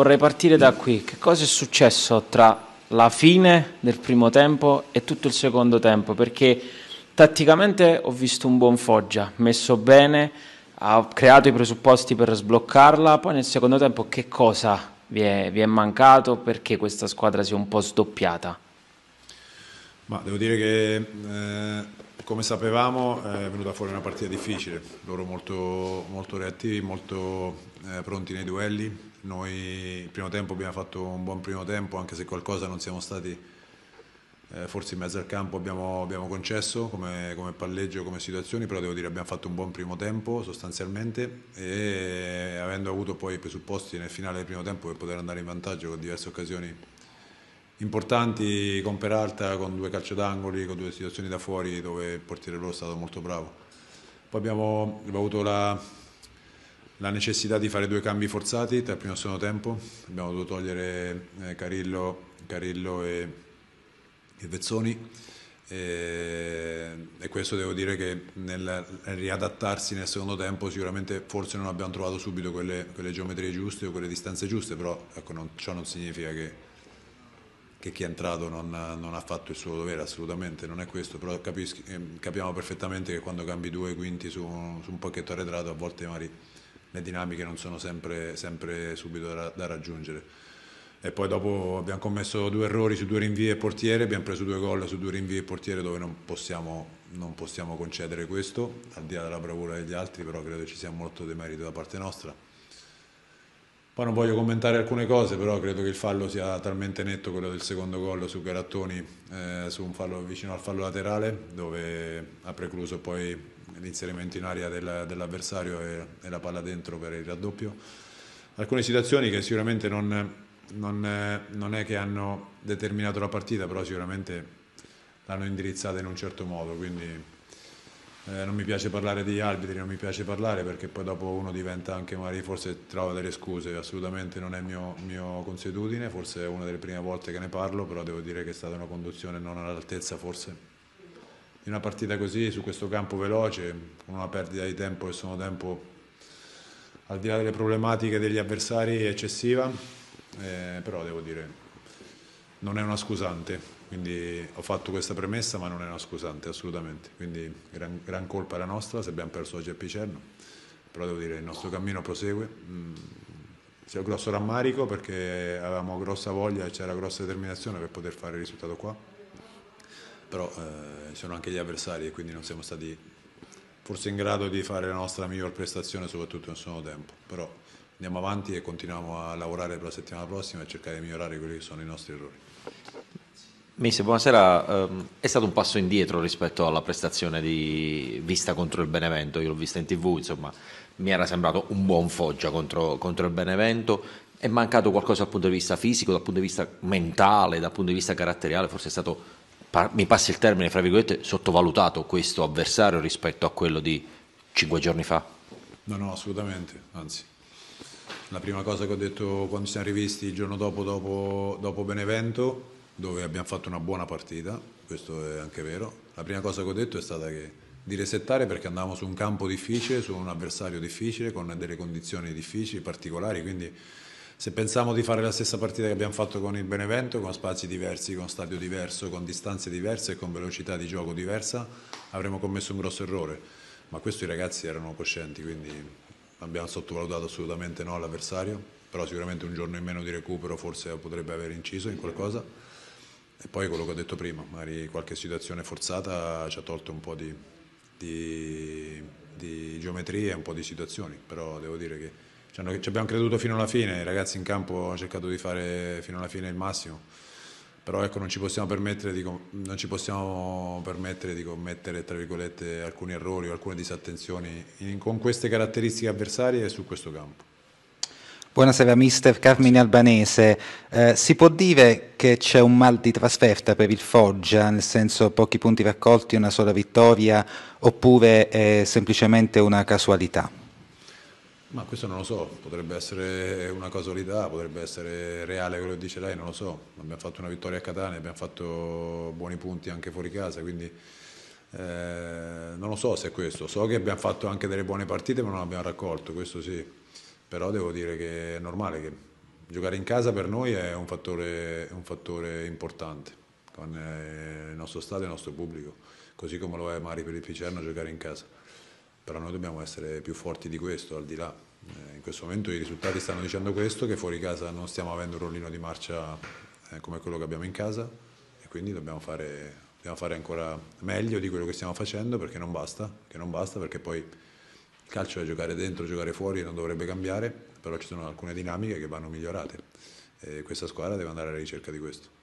vorrei partire da qui. Che cosa è successo tra la fine del primo tempo e tutto il secondo tempo? Perché tatticamente ho visto un buon Foggia, messo bene, ha creato i presupposti per sbloccarla, poi nel secondo tempo che cosa vi è, vi è mancato perché questa squadra si è un po' sdoppiata? Ma devo dire che eh, come sapevamo è venuta fuori una partita difficile, loro molto, molto reattivi, molto eh, pronti nei duelli, noi il primo tempo abbiamo fatto un buon primo tempo anche se qualcosa non siamo stati eh, forse in mezzo al campo abbiamo, abbiamo concesso come, come, palleggio, come situazioni, però devo dire abbiamo fatto un buon primo tempo sostanzialmente e avendo avuto poi i presupposti nel finale del primo tempo per poter andare in vantaggio con diverse occasioni importanti con Peralta, con due calcio d'angoli, con due situazioni da fuori dove il portiere loro è stato molto bravo. Poi abbiamo, abbiamo avuto la, la, necessità di fare due cambi forzati tra il primo e il secondo tempo, abbiamo dovuto togliere eh, Carillo, Carillo, e, e Vezzoni e, e, questo devo dire che nel riadattarsi nel secondo tempo sicuramente forse non abbiamo trovato subito quelle, quelle geometrie giuste o quelle distanze giuste, però ecco, non, ciò non significa che che chi è entrato non, non, ha fatto il suo dovere, assolutamente non è questo, però capisci, ehm, capiamo perfettamente che quando cambi due quinti su, su un pacchetto arretrato a volte magari le dinamiche non sono sempre, sempre subito da, da, raggiungere. E poi dopo abbiamo commesso due errori su due rinvii e portiere, abbiamo preso due gol su due rinvii e portiere dove non possiamo, non possiamo concedere questo, al di là della bravura degli altri, però credo ci sia molto demerito da parte nostra. Poi non voglio commentare alcune cose, però credo che il fallo sia talmente netto quello del secondo gol su Garattoni, eh, su un fallo vicino al fallo laterale, dove ha precluso poi l'inserimento in aria del, dell'avversario e, e, la palla dentro per il raddoppio. Alcune situazioni che sicuramente non, non, non è che hanno determinato la partita, però sicuramente l'hanno indirizzata in un certo modo, quindi eh, non mi piace parlare degli arbitri, non mi piace parlare perché poi dopo uno diventa anche magari forse trova delle scuse, assolutamente non è mio, mio consuetudine, forse è una delle prime volte che ne parlo, però devo dire che è stata una conduzione non all'altezza forse di una partita così su questo campo veloce, con una perdita di tempo che sono tempo al di là delle problematiche degli avversari eccessiva, eh, però devo dire non è una scusante. Quindi ho fatto questa premessa ma non è una scusante assolutamente, quindi gran, gran colpa la nostra se abbiamo perso oggi a Picerno, però devo dire il nostro cammino prosegue. Mm, c'è un grosso rammarico perché avevamo grossa voglia e c'era grossa determinazione per poter fare il risultato qua, però eh, sono anche gli avversari e quindi non siamo stati forse in grado di fare la nostra miglior prestazione soprattutto in secondo tempo, però andiamo avanti e continuiamo a lavorare per la settimana prossima e cercare di migliorare quelli che sono i nostri errori. Mister, buonasera. Ehm, è stato un passo indietro rispetto alla prestazione di vista contro il Benevento. Io l'ho vista in tv, insomma, mi era sembrato un buon Foggia contro, contro il Benevento. È mancato qualcosa dal punto di vista fisico, dal punto di vista mentale, dal punto di vista caratteriale. Forse è stato, mi passi il termine, fra virgolette, sottovalutato questo avversario rispetto a quello di cinque giorni fa. No, no, assolutamente. Anzi, la prima cosa che ho detto quando ci siamo rivisti il giorno dopo, dopo, dopo Benevento dove abbiamo fatto una buona partita, questo è anche vero. La prima cosa che ho detto è stata che di resettare perché andavamo su un campo difficile, su un avversario difficile, con delle condizioni difficili, particolari, quindi se pensiamo di fare la stessa partita che abbiamo fatto con il Benevento, con spazi diversi, con stadio diverso, con distanze diverse e con velocità di gioco diversa, avremmo commesso un grosso errore. Ma questo i ragazzi erano coscienti, quindi abbiamo sottovalutato assolutamente no l'avversario, però sicuramente un giorno in meno di recupero forse potrebbe aver inciso in qualcosa. E poi quello che ho detto prima, magari qualche situazione forzata ci ha tolto un po' di, di, di geometria un po' di situazioni, però devo dire che ci, hanno, ci, abbiamo creduto fino alla fine, i ragazzi in campo hanno cercato di fare fino alla fine il massimo, però ecco, non ci possiamo permettere di, possiamo permettere di commettere alcuni errori o alcune disattenzioni in, con queste caratteristiche avversarie su questo campo. Buonasera mister Carmine Albanese, eh, si può dire che c'è un mal di trasferta per il Foggia, nel senso pochi punti raccolti, una sola vittoria, oppure è semplicemente una casualità? Ma questo non lo so, potrebbe essere una casualità, potrebbe essere reale quello che dice lei, non lo so. Abbiamo fatto una vittoria a Catania, abbiamo fatto buoni punti anche fuori casa, quindi... Eh, non lo so se è questo, so che abbiamo fatto anche delle buone partite ma non abbiamo raccolto, questo sì però devo dire che è normale che giocare in casa per noi è un fattore, un fattore importante con eh, il nostro stadio e il nostro pubblico, così come lo è Mari per il Picerno giocare in casa. Però noi dobbiamo essere più forti di questo, al di là. Eh, in questo momento i risultati stanno dicendo questo, che fuori casa non stiamo avendo un rollino di marcia eh, come quello che abbiamo in casa e quindi dobbiamo fare, dobbiamo fare ancora meglio di quello che stiamo facendo perché non basta, perché non basta perché poi il calcio è giocare dentro, giocare fuori, non dovrebbe cambiare, però ci sono alcune dinamiche che vanno migliorate. E questa squadra deve andare alla ricerca di questo.